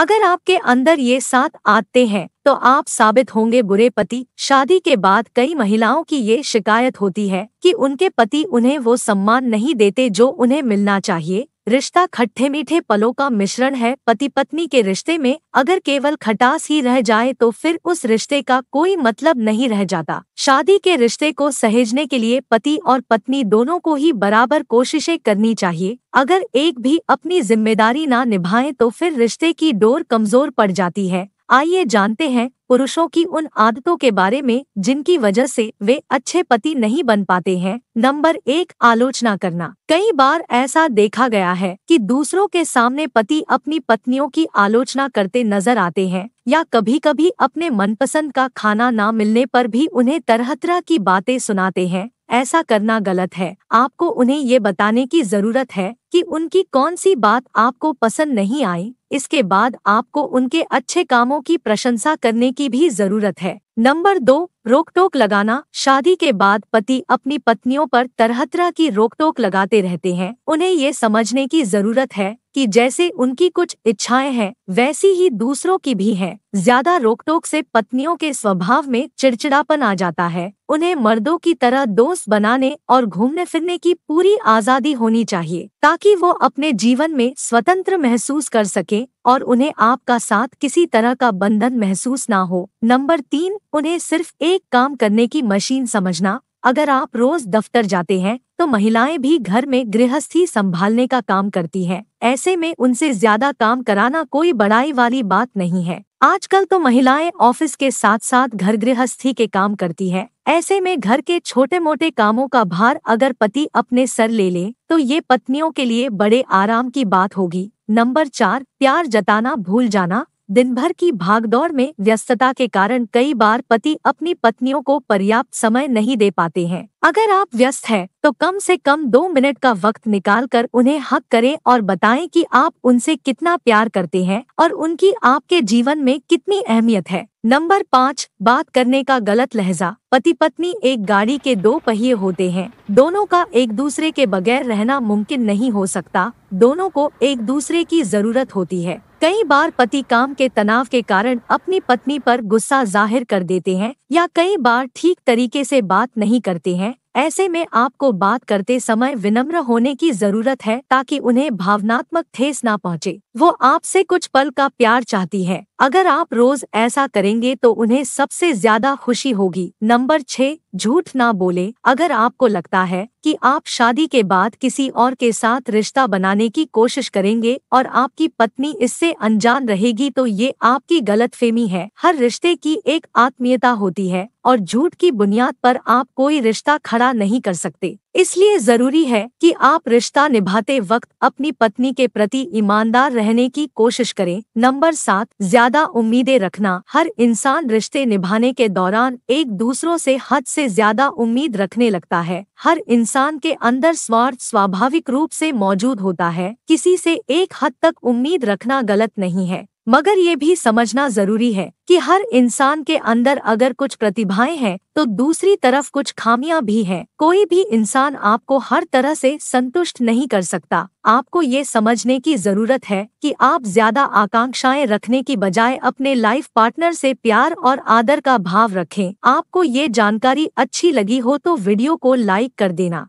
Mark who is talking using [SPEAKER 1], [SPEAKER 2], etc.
[SPEAKER 1] अगर आपके अंदर ये सात आते हैं तो आप साबित होंगे बुरे पति शादी के बाद कई महिलाओं की ये शिकायत होती है कि उनके पति उन्हें वो सम्मान नहीं देते जो उन्हें मिलना चाहिए रिश्ता खट्ठे मीठे पलों का मिश्रण है पति पत्नी के रिश्ते में अगर केवल खटास ही रह जाए तो फिर उस रिश्ते का कोई मतलब नहीं रह जाता शादी के रिश्ते को सहेजने के लिए पति और पत्नी दोनों को ही बराबर कोशिशें करनी चाहिए अगर एक भी अपनी जिम्मेदारी ना निभाए तो फिर रिश्ते की डोर कमजोर पड़ जाती है आइए जानते हैं पुरुषों की उन आदतों के बारे में जिनकी वजह से वे अच्छे पति नहीं बन पाते हैं नंबर एक आलोचना करना कई बार ऐसा देखा गया है कि दूसरों के सामने पति अपनी पत्नियों की आलोचना करते नजर आते हैं या कभी कभी अपने मनपसंद का खाना ना मिलने पर भी उन्हें तरह तरह की बातें सुनाते हैं ऐसा करना गलत है आपको उन्हें ये बताने की जरूरत है कि उनकी कौन सी बात आपको पसंद नहीं आई इसके बाद आपको उनके अच्छे कामों की प्रशंसा करने की भी जरूरत है नंबर दो रोक टोक लगाना शादी के बाद पति अपनी पत्नियों पर तरह तरह की रोक टोक लगाते रहते हैं उन्हें ये समझने की जरूरत है कि जैसे उनकी कुछ इच्छाएं हैं वैसी ही दूसरों की भी हैं। ज्यादा रोकटोक से पत्नियों के स्वभाव में चिड़चिड़ापन आ जाता है उन्हें मर्दों की तरह दोस्त बनाने और घूमने फिरने की पूरी आजादी होनी चाहिए ताकि वो अपने जीवन में स्वतंत्र महसूस कर सके और उन्हें आपका साथ किसी तरह का बंधन महसूस ना हो नंबर तीन उन्हें सिर्फ एक काम करने की मशीन समझना अगर आप रोज दफ्तर जाते हैं तो महिलाएं भी घर में गृहस्थी संभालने का काम करती हैं। ऐसे में उनसे ज्यादा काम कराना कोई बड़ाई वाली बात नहीं है आजकल तो महिलाएं ऑफिस के साथ साथ घर गृहस्थी के काम करती हैं। ऐसे में घर के छोटे मोटे कामों का भार अगर पति अपने सर ले ले तो ये पत्नियों के लिए बड़े आराम की बात होगी नंबर चार प्यार जताना भूल जाना दिन भर की भागदौड़ में व्यस्तता के कारण कई बार पति अपनी पत्नियों को पर्याप्त समय नहीं दे पाते हैं अगर आप व्यस्त हैं, तो कम से कम दो मिनट का वक्त निकालकर उन्हें हक करें और बताएं कि आप उनसे कितना प्यार करते हैं और उनकी आपके जीवन में कितनी अहमियत है नंबर पाँच बात करने का गलत लहजा पति पत्नी एक गाड़ी के दो पहिए होते हैं दोनों का एक दूसरे के बगैर रहना मुमकिन नहीं हो सकता दोनों को एक दूसरे की जरूरत होती है कई बार पति काम के तनाव के कारण अपनी पत्नी पर गुस्सा जाहिर कर देते हैं या कई बार ठीक तरीके से बात नहीं करते हैं ね。ऐसे में आपको बात करते समय विनम्र होने की जरूरत है ताकि उन्हें भावनात्मक ठेस ना पहुंचे। वो आपसे कुछ पल का प्यार चाहती है अगर आप रोज ऐसा करेंगे तो उन्हें सबसे ज्यादा खुशी होगी नंबर छः झूठ ना बोले अगर आपको लगता है कि आप शादी के बाद किसी और के साथ रिश्ता बनाने की कोशिश करेंगे और आपकी पत्नी इससे अनजान रहेगी तो ये आपकी गलत फेमी है हर रिश्ते की एक आत्मीयता होती है और झूठ की बुनियाद पर आप कोई रिश्ता खड़ा खड़ा नहीं कर सकते इसलिए जरूरी है कि आप रिश्ता निभाते वक्त अपनी पत्नी के प्रति ईमानदार रहने की कोशिश करें नंबर सात ज्यादा उम्मीदें रखना हर इंसान रिश्ते निभाने के दौरान एक दूसरों से हद से ज्यादा उम्मीद रखने लगता है हर इंसान के अंदर स्वार्थ स्वाभाविक रूप से मौजूद होता है किसी से एक हद तक उम्मीद रखना गलत नहीं है मगर ये भी समझना जरूरी है कि हर इंसान के अंदर अगर कुछ प्रतिभाएं हैं तो दूसरी तरफ कुछ खामियां भी हैं। कोई भी इंसान आपको हर तरह से संतुष्ट नहीं कर सकता आपको ये समझने की जरूरत है कि आप ज्यादा आकांक्षाएं रखने की बजाय अपने लाइफ पार्टनर से प्यार और आदर का भाव रखें आपको ये जानकारी अच्छी लगी हो तो वीडियो को लाइक कर देना